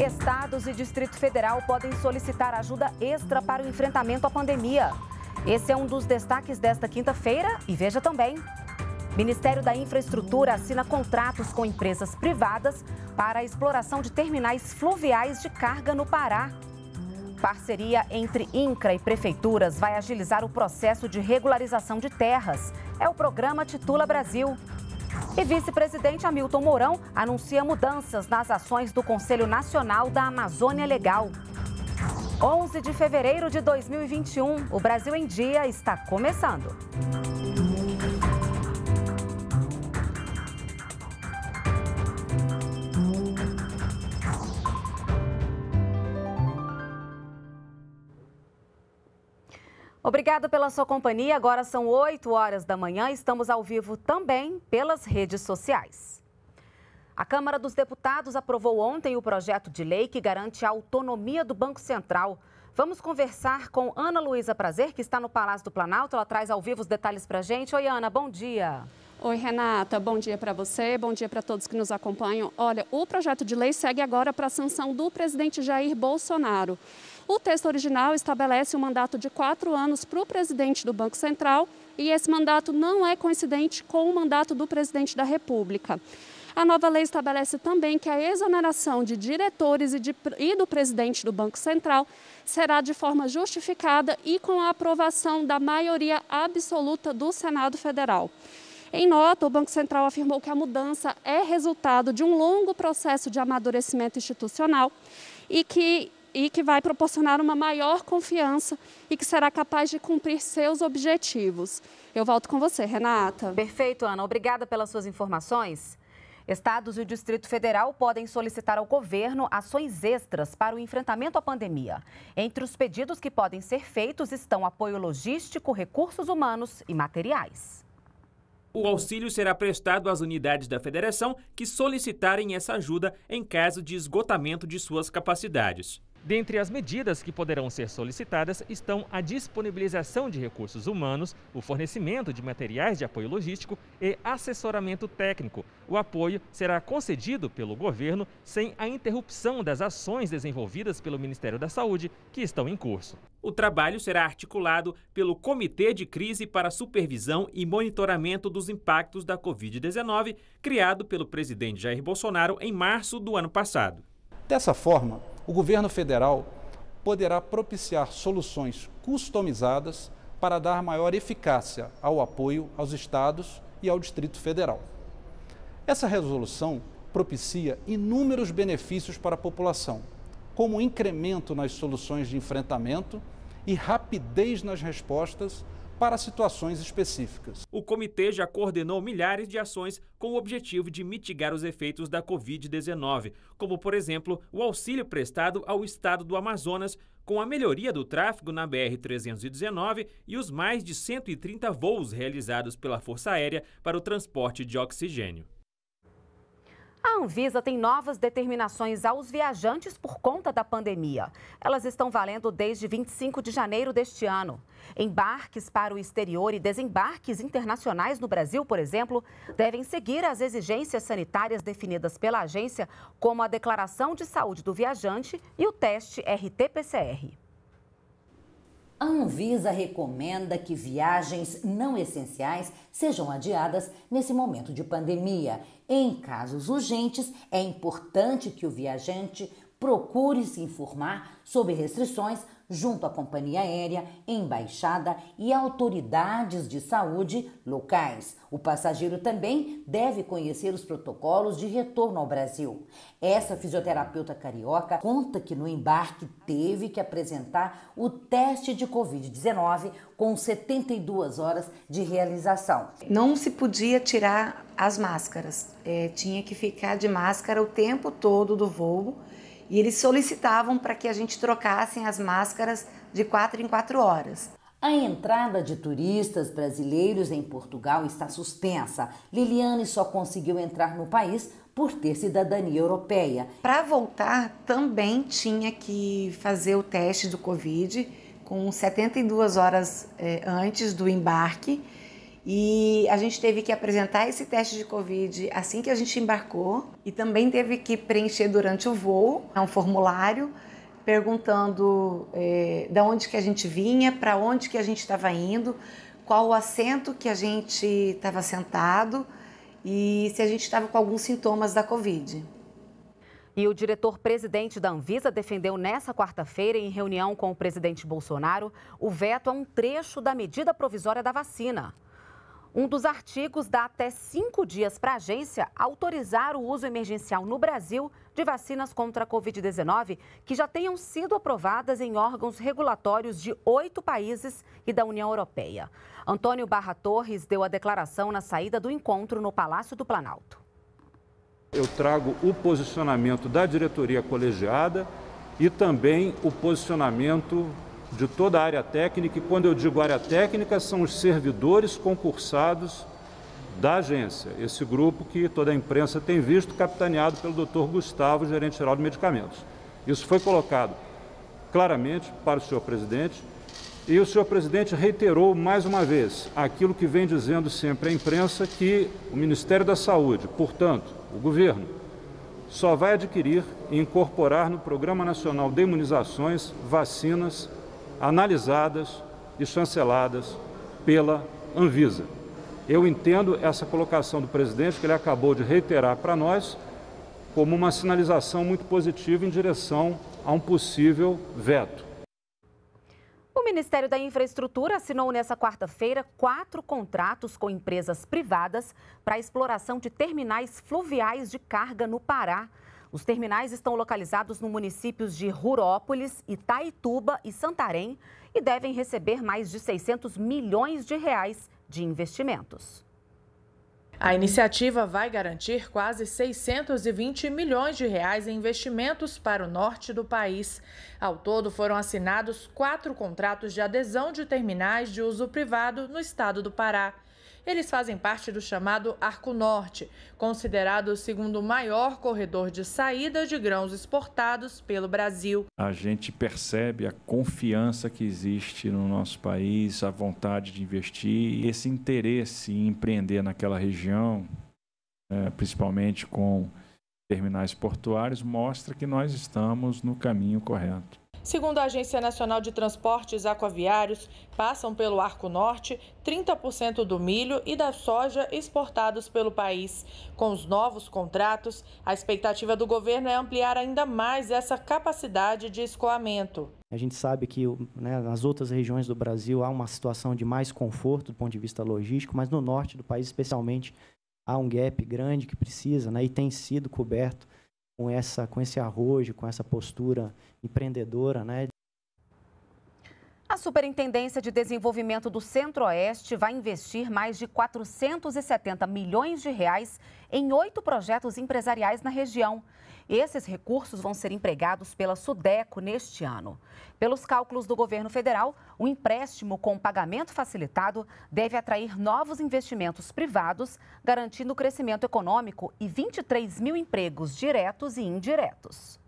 Estados e Distrito Federal podem solicitar ajuda extra para o enfrentamento à pandemia. Esse é um dos destaques desta quinta-feira e veja também. Ministério da Infraestrutura assina contratos com empresas privadas para a exploração de terminais fluviais de carga no Pará. Parceria entre INCRA e prefeituras vai agilizar o processo de regularização de terras. É o programa Titula Brasil. E vice-presidente Hamilton Mourão anuncia mudanças nas ações do Conselho Nacional da Amazônia Legal. 11 de fevereiro de 2021, o Brasil em Dia está começando. Obrigado pela sua companhia. Agora são 8 horas da manhã. Estamos ao vivo também pelas redes sociais. A Câmara dos Deputados aprovou ontem o projeto de lei que garante a autonomia do Banco Central. Vamos conversar com Ana Luísa Prazer, que está no Palácio do Planalto. Ela traz ao vivo os detalhes para a gente. Oi, Ana, bom dia. Oi, Renata. Bom dia para você, bom dia para todos que nos acompanham. Olha, o projeto de lei segue agora para a sanção do presidente Jair Bolsonaro. O texto original estabelece um mandato de quatro anos para o presidente do Banco Central e esse mandato não é coincidente com o mandato do presidente da República. A nova lei estabelece também que a exoneração de diretores e, de, e, do presidente do Banco Central será de forma justificada e com a aprovação da maioria absoluta do Senado Federal. Em nota, o Banco Central afirmou que a mudança é resultado de um longo processo de amadurecimento institucional e que e que vai proporcionar uma maior confiança e que será capaz de cumprir seus objetivos. Eu volto com você, Renata. Perfeito, Ana. Obrigada pelas suas informações. Estados e o Distrito Federal podem solicitar ao governo ações extras para o enfrentamento à pandemia. Entre os pedidos que podem ser feitos estão apoio logístico, recursos humanos e materiais. O auxílio será prestado às unidades da federação que solicitarem essa ajuda em caso de esgotamento de suas capacidades. Dentre as medidas que poderão ser solicitadas estão a disponibilização de recursos humanos, o fornecimento de materiais de apoio logístico e assessoramento técnico. O apoio será concedido pelo governo sem a interrupção das ações desenvolvidas pelo Ministério da Saúde, que estão em curso. O trabalho será articulado pelo Comitê de Crise para Supervisão e Monitoramento dos Impactos da Covid-19, criado pelo presidente Jair Bolsonaro em março do ano passado. Dessa forma, o governo federal poderá propiciar soluções customizadas para dar maior eficácia ao apoio aos estados e ao Distrito Federal. Essa resolução propicia inúmeros benefícios para a população, como incremento nas soluções de enfrentamento e rapidez nas respostas para situações específicas. O comitê já coordenou milhares de ações com o objetivo de mitigar os efeitos da Covid-19, como, por exemplo, o auxílio prestado ao estado do Amazonas com a melhoria do tráfego na BR-319 e os mais de 130 voos realizados pela Força Aérea para o transporte de oxigênio. A Anvisa tem novas determinações aos viajantes por conta da pandemia. Elas estão valendo desde 25 de janeiro deste ano. Embarques para o exterior e desembarques internacionais no Brasil, por exemplo, devem seguir as exigências sanitárias definidas pela agência, como a declaração de saúde do viajante e o teste RT-PCR. A Anvisa recomenda que viagens não essenciais sejam adiadas nesse momento de pandemia. Em casos urgentes, é importante que o viajante procure se informar sobre restrições junto à companhia aérea, embaixada e autoridades de saúde locais. O passageiro também deve conhecer os protocolos de retorno ao Brasil. Essa fisioterapeuta carioca conta que no embarque teve que apresentar o teste de Covid-19 com 72 horas de realização. Não se podia tirar as máscaras, é, tinha que ficar de máscara o tempo todo do voo e eles solicitavam para que a gente trocassem as máscaras de quatro em quatro horas. A entrada de turistas brasileiros em Portugal está suspensa. Liliane só conseguiu entrar no país por ter cidadania europeia. Para voltar, também tinha que fazer o teste do Covid com 72 horas eh, antes do embarque e a gente teve que apresentar esse teste de Covid assim que a gente embarcou e também teve que preencher durante o voo é um formulário perguntando é, da onde que a gente vinha, para onde que a gente estava indo, qual o assento que a gente estava sentado e se a gente estava com alguns sintomas da Covid. E o diretor-presidente da Anvisa defendeu nessa quarta-feira, em reunião com o presidente Bolsonaro, o veto a um trecho da medida provisória da vacina. Um dos artigos dá até cinco dias para a agência autorizar o uso emergencial no Brasil de vacinas contra a Covid-19 que já tenham sido aprovadas em órgãos regulatórios de oito países e da União Europeia. Antônio Barra Torres deu a declaração na saída do encontro no Palácio do Planalto. Eu trago o posicionamento da diretoria colegiada e também o posicionamento de toda a área técnica, e quando eu digo área técnica, são os servidores concursados da agência, esse grupo que toda a imprensa tem visto, capitaneado pelo doutor Gustavo, gerente geral de medicamentos. Isso foi colocado claramente para o senhor presidente, e o senhor presidente reiterou mais uma vez aquilo que vem dizendo sempre a imprensa, que o Ministério da Saúde, portanto, o governo, só vai adquirir e incorporar no Programa Nacional de Imunizações vacinas analisadas e chanceladas pela Anvisa. Eu entendo essa colocação do presidente, que ele acabou de reiterar para nós, como uma sinalização muito positiva em direção a um possível veto. O Ministério da Infraestrutura assinou nesta quarta-feira quatro contratos com empresas privadas para a exploração de terminais fluviais de carga no Pará. Os terminais estão localizados nos municípios de Rurópolis, Itaituba e Santarém e devem receber mais de 600 milhões de reais de investimentos. A iniciativa vai garantir quase 620 milhões de reais em investimentos para o norte do país. Ao todo, foram assinados quatro contratos de adesão de terminais de uso privado no estado do Pará. Eles fazem parte do chamado Arco Norte, considerado o segundo maior corredor de saída de grãos exportados pelo Brasil. A gente percebe a confiança que existe no nosso país, a vontade de investir e esse interesse em empreender naquela região, né, principalmente com terminais portuários, mostra que nós estamos no caminho correto. Segundo a Agência Nacional de Transportes Aquaviários, passam pelo Arco Norte 30% do milho e da soja exportados pelo país. Com os novos contratos, a expectativa do governo é ampliar ainda mais essa capacidade de escoamento. A gente sabe que né, nas outras regiões do Brasil há uma situação de mais conforto do ponto de vista logístico, mas no norte do país, especialmente, há um gap grande que precisa né, e tem sido coberto com essa com esse arrojo, com essa postura empreendedora, né? A Superintendência de Desenvolvimento do Centro-Oeste vai investir mais de 470 milhões de reais em oito projetos empresariais na região esses recursos vão ser empregados pela Sudeco neste ano. Pelos cálculos do governo federal, o empréstimo com pagamento facilitado deve atrair novos investimentos privados, garantindo crescimento econômico e 23 mil empregos diretos e indiretos.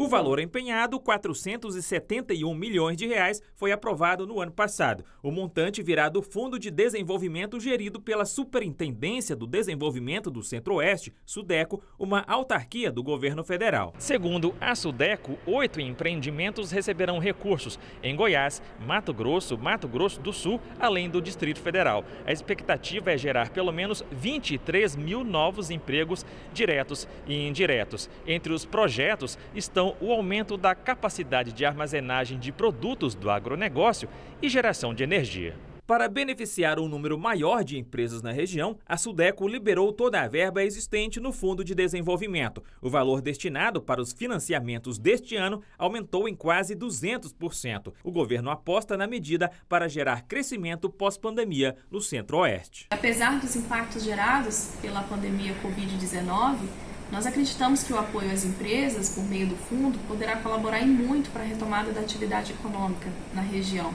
O valor empenhado, 471 milhões de reais, foi aprovado no ano passado. O montante virá do Fundo de Desenvolvimento gerido pela Superintendência do Desenvolvimento do Centro-Oeste, Sudeco, uma autarquia do governo federal. Segundo a Sudeco, oito empreendimentos receberão recursos em Goiás, Mato Grosso, Mato Grosso do Sul, além do Distrito Federal. A expectativa é gerar pelo menos 23 mil novos empregos diretos e indiretos. Entre os projetos estão o aumento da capacidade de armazenagem de produtos do agronegócio e geração de energia. Para beneficiar um número maior de empresas na região, a Sudeco liberou toda a verba existente no Fundo de Desenvolvimento. O valor destinado para os financiamentos deste ano aumentou em quase 200%. O governo aposta na medida para gerar crescimento pós-pandemia no Centro-Oeste. Apesar dos impactos gerados pela pandemia Covid-19, nós acreditamos que o apoio às empresas por meio do fundo poderá colaborar em muito para a retomada da atividade econômica na região.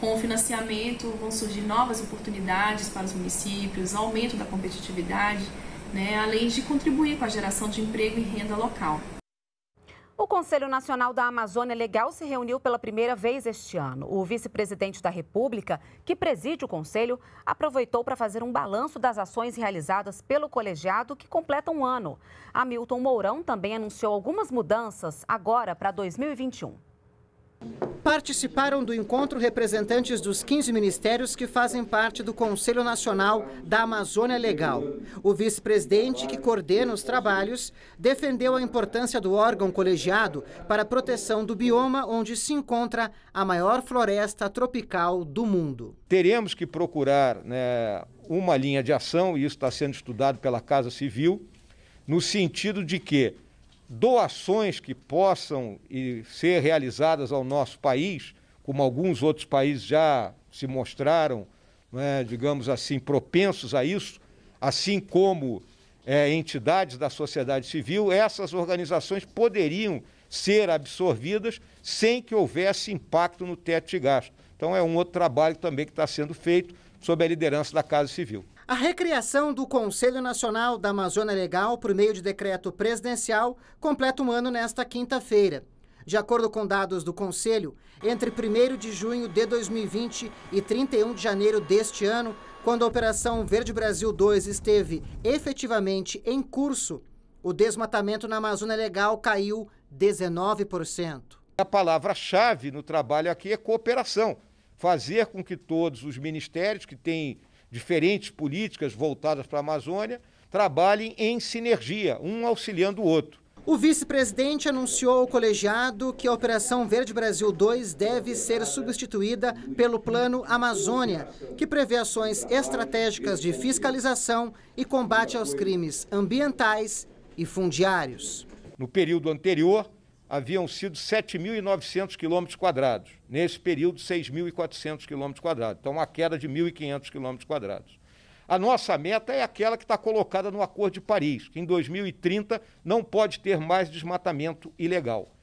Com o financiamento vão surgir novas oportunidades para os municípios, aumento da competitividade, né, além de contribuir com a geração de emprego e renda local. O Conselho Nacional da Amazônia Legal se reuniu pela primeira vez este ano. O vice-presidente da República, que preside o conselho, aproveitou para fazer um balanço das ações realizadas pelo colegiado que completa um ano. Hamilton Mourão também anunciou algumas mudanças agora para 2021. Participaram do encontro representantes dos 15 ministérios que fazem parte do Conselho Nacional da Amazônia Legal. O vice-presidente, que coordena os trabalhos, defendeu a importância do órgão colegiado para a proteção do bioma onde se encontra a maior floresta tropical do mundo. Teremos que procurar né, uma linha de ação, e isso está sendo estudado pela Casa Civil, no sentido de que doações que possam ser realizadas ao nosso país, como alguns outros países já se mostraram, né, digamos assim, propensos a isso, assim como é, entidades da sociedade civil, essas organizações poderiam ser absorvidas sem que houvesse impacto no teto de gasto. Então é um outro trabalho também que está sendo feito sob a liderança da Casa Civil. A recriação do Conselho Nacional da Amazônia Legal por meio de decreto presidencial completa um ano nesta quinta-feira. De acordo com dados do Conselho, entre 1 de junho de 2020 e 31 de janeiro deste ano, quando a Operação Verde Brasil 2 esteve efetivamente em curso, o desmatamento na Amazônia Legal caiu 19%. A palavra-chave no trabalho aqui é cooperação fazer com que todos os ministérios que têm diferentes políticas voltadas para a Amazônia trabalhem em sinergia, um auxiliando o outro. O vice-presidente anunciou ao colegiado que a Operação Verde Brasil 2 deve ser substituída pelo Plano Amazônia, que prevê ações estratégicas de fiscalização e combate aos crimes ambientais e fundiários. No período anterior, haviam sido 7.900 quilômetros quadrados. Nesse período, 6.400 quilômetros quadrados. Então, uma queda de 1.500 quilômetros quadrados. A nossa meta é aquela que está colocada no Acordo de Paris, que em 2030 não pode ter mais desmatamento ilegal.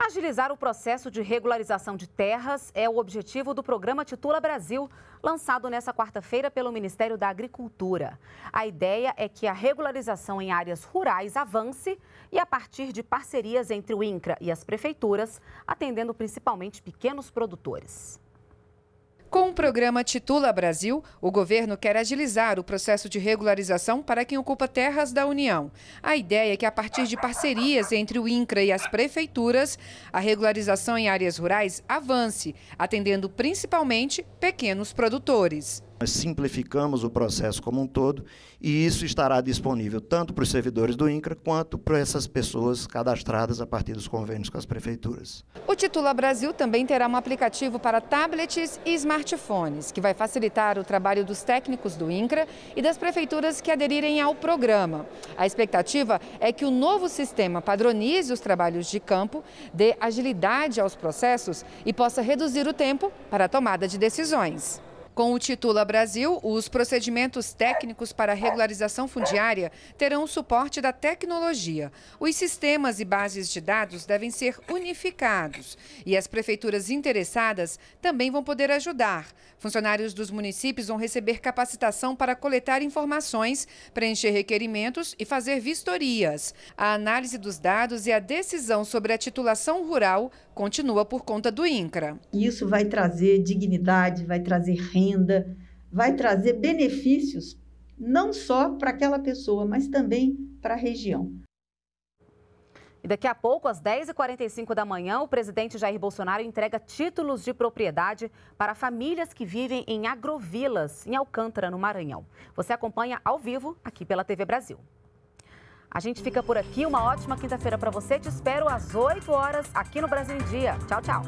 Agilizar o processo de regularização de terras é o objetivo do programa Titula Brasil, lançado nesta quarta-feira pelo Ministério da Agricultura. A ideia é que a regularização em áreas rurais avance e, a partir de parcerias entre o INCRA e as prefeituras, atendendo principalmente pequenos produtores. Com o programa Titula Brasil, o governo quer agilizar o processo de regularização para quem ocupa terras da União. A ideia é que, a partir de parcerias entre o INCRA e as prefeituras, a regularização em áreas rurais avance, atendendo principalmente pequenos produtores. Nós simplificamos o processo como um todo e isso estará disponível tanto para os servidores do INCRA quanto para essas pessoas cadastradas a partir dos convênios com as prefeituras. O Titula Brasil também terá um aplicativo para tablets e smartphones, que vai facilitar o trabalho dos técnicos do INCRA e das prefeituras que aderirem ao programa. A expectativa é que o novo sistema padronize os trabalhos de campo, dê agilidade aos processos e possa reduzir o tempo para a tomada de decisões. Com o Titula Brasil, os procedimentos técnicos para regularização fundiária terão o suporte da tecnologia. Os sistemas e bases de dados devem ser unificados e as prefeituras interessadas também vão poder ajudar. Funcionários dos municípios vão receber capacitação para coletar informações, preencher requerimentos e fazer vistorias. A análise dos dados e a decisão sobre a titulação rural continua por conta do INCRA. Isso vai trazer dignidade, vai trazer renda, vai trazer benefícios não só para aquela pessoa, mas também para a região. E daqui a pouco, às 10h45 da manhã, o presidente Jair Bolsonaro entrega títulos de propriedade para famílias que vivem em agrovilas, em Alcântara, no Maranhão. Você acompanha ao vivo aqui pela TV Brasil. A gente fica por aqui. Uma ótima quinta-feira para você. Te espero às 8 horas aqui no Brasil em Dia. Tchau, tchau.